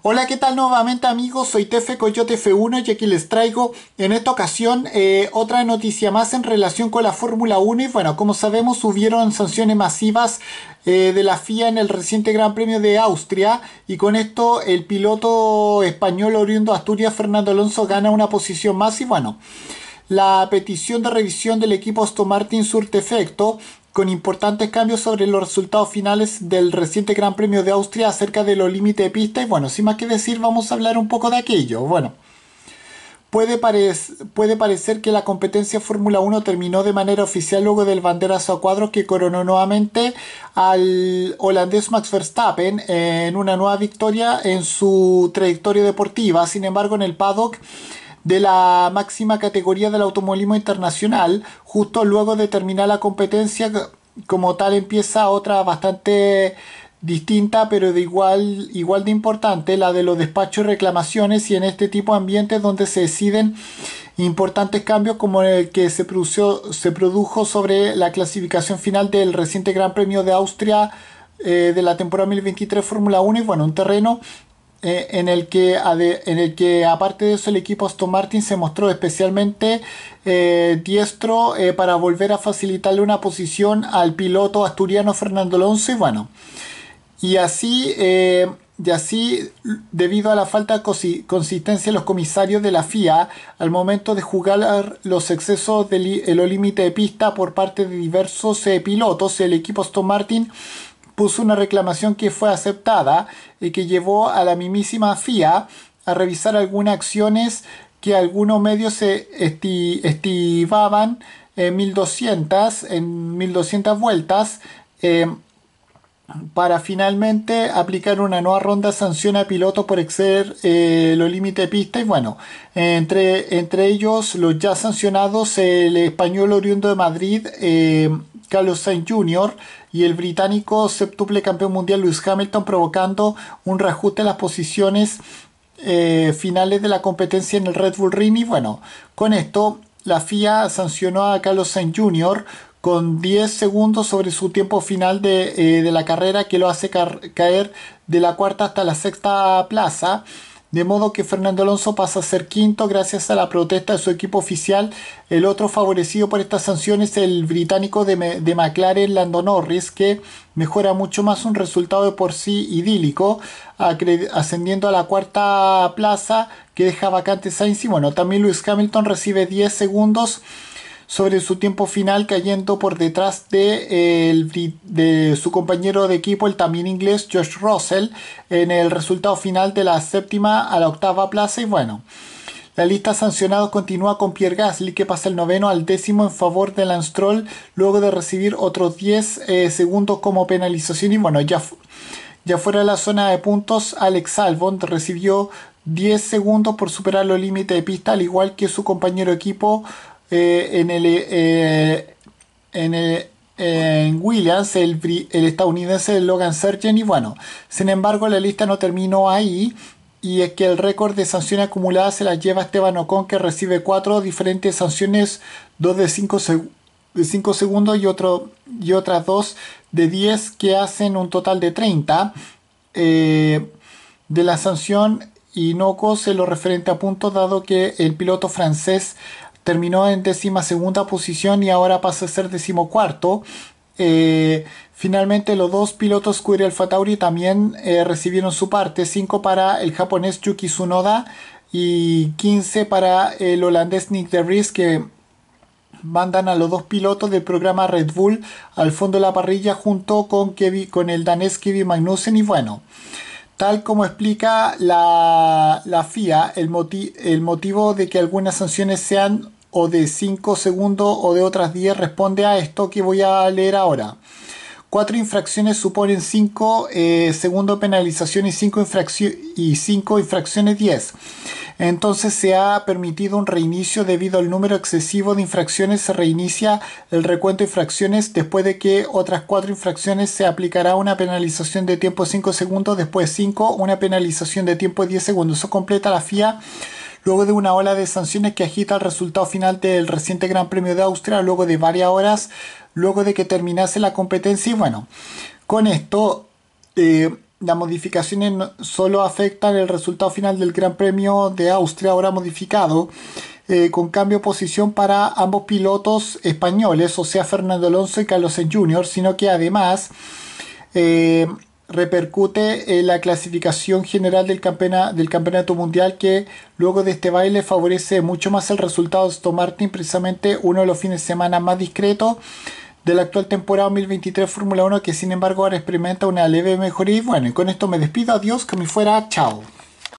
Hola, ¿qué tal nuevamente amigos? Soy Tefe Coyote F1 y aquí les traigo en esta ocasión eh, otra noticia más en relación con la Fórmula 1 y bueno, como sabemos hubieron sanciones masivas eh, de la FIA en el reciente Gran Premio de Austria y con esto el piloto español oriundo de Asturias Fernando Alonso gana una posición más y bueno la petición de revisión del equipo Aston Martin surte efecto con importantes cambios sobre los resultados finales del reciente Gran Premio de Austria acerca de los límites de pista y bueno, sin más que decir vamos a hablar un poco de aquello. Bueno, puede, puede parecer que la competencia Fórmula 1 terminó de manera oficial luego del banderazo a cuadros que coronó nuevamente al holandés Max Verstappen en una nueva victoria en su trayectoria deportiva. Sin embargo, en el paddock de la máxima categoría del automovilismo internacional, justo luego de terminar la competencia, como tal empieza otra bastante distinta pero de igual, igual de importante, la de los despachos y reclamaciones y en este tipo de ambientes donde se deciden importantes cambios como el que se, produjo, se produjo sobre la clasificación final del reciente Gran Premio de Austria eh, de la temporada 2023 Fórmula 1 y bueno, un terreno eh, en, el que, en el que aparte de eso el equipo Aston Martin se mostró especialmente eh, diestro eh, para volver a facilitarle una posición al piloto asturiano Fernando Alonso y bueno y así y así, debido a la falta de consistencia de los comisarios de la FIA al momento de jugar los excesos de los de pista por parte de diversos pilotos, el equipo Aston Martin puso una reclamación que fue aceptada y que llevó a la mismísima FIA a revisar algunas acciones que algunos medios se estivaban en 1200, en 1200 vueltas em, para finalmente aplicar una nueva ronda sanción a pilotos por exceder eh, los límites de pista y bueno, entre, entre ellos los ya sancionados el español oriundo de Madrid em, Carlos Sainz Jr. y el británico septuple campeón mundial Lewis Hamilton provocando un reajuste en las posiciones eh, finales de la competencia en el Red Bull Ring y bueno, con esto la FIA sancionó a Carlos Sainz Jr. con 10 segundos sobre su tiempo final de, eh, de la carrera que lo hace caer de la cuarta hasta la sexta plaza de modo que Fernando Alonso pasa a ser quinto gracias a la protesta de su equipo oficial. El otro favorecido por estas sanciones es el británico de, McLaren, Lando Norris, que mejora mucho más un resultado de por sí idílico, ascendiendo a la cuarta plaza que deja vacante Sainz. Y bueno, también Lewis Hamilton recibe 10 segundos sobre su tiempo final cayendo por detrás de, eh, el, de su compañero de equipo, el también inglés Josh Russell, en el resultado final de la séptima a la octava plaza y bueno. La lista sancionados continúa con Pierre Gasly, que pasa el noveno al décimo en favor de Lance luego de recibir otros 10 eh, segundos como penalización. Y bueno, ya, ya fuera de la zona de puntos, Alex Albon recibió 10 segundos por superar los límites de pista, al igual que su compañero de equipo eh, eh, en el, en, Williams, el, el estadounidense Logan Sergent... y bueno, sin embargo la lista no terminó ahí, y es que el récord de sanciones acumuladas se las lleva Esteban Ocon, que recibe cuatro diferentes sanciones, dos de 5 cinco segundos y, otro, y otras dos de 10, que hacen un total de 30. Eh, de la sanción y no se lo referente a punto... dado que el piloto francés terminó en décima segunda posición y ahora pasa a ser decimocuarto. Eh, finalmente los dos pilotos Kuri Fatauri también eh, recibieron su parte, 5 para el japonés Yuki Tsunoda y 15 para el holandés Nick de Vries que mandan a los dos pilotos del programa Red Bull al fondo de la parrilla junto con, Kevin, con el danés Kevin Magnussen y bueno. Tal como explica la, la FIA, el, el motivo de que algunas sanciones sean o de 5 segundos o de otras 10 responde a esto que voy a leer ahora cuatro infracciones suponen 5 eh, segundos penalización y cinco infracciones 10. Entonces se ha permitido un reinicio debido al número excesivo de infracciones. Se reinicia el recuento de infracciones después de que otras cuatro infracciones se aplicará una penalización de tiempo cinco segundos, después 5, una penalización de tiempo 10 segundos. Eso completa la FIA luego de una ola de sanciones que agita el resultado final del reciente Gran Premio de Austria, luego de varias horas luego de que terminase la competencia. Y bueno, con esto eh, las modificaciones solo afectan el resultado final del Gran Premio de Austria, ahora modificado. Eh, con cambio de posición para ambos pilotos españoles, o sea Fernando Alonso y Carlos Sainz Jr., sino que además eh, repercute en la clasificación general del, campeonato mundial que luego de este baile favorece mucho más el resultado de Stomartin precisamente uno de los fines de semana más discretos de la actual temporada 2023 Fórmula 1 que sin embargo ahora experimenta una leve mejoría y bueno, y con esto me despido, adiós, que me fuera, chao.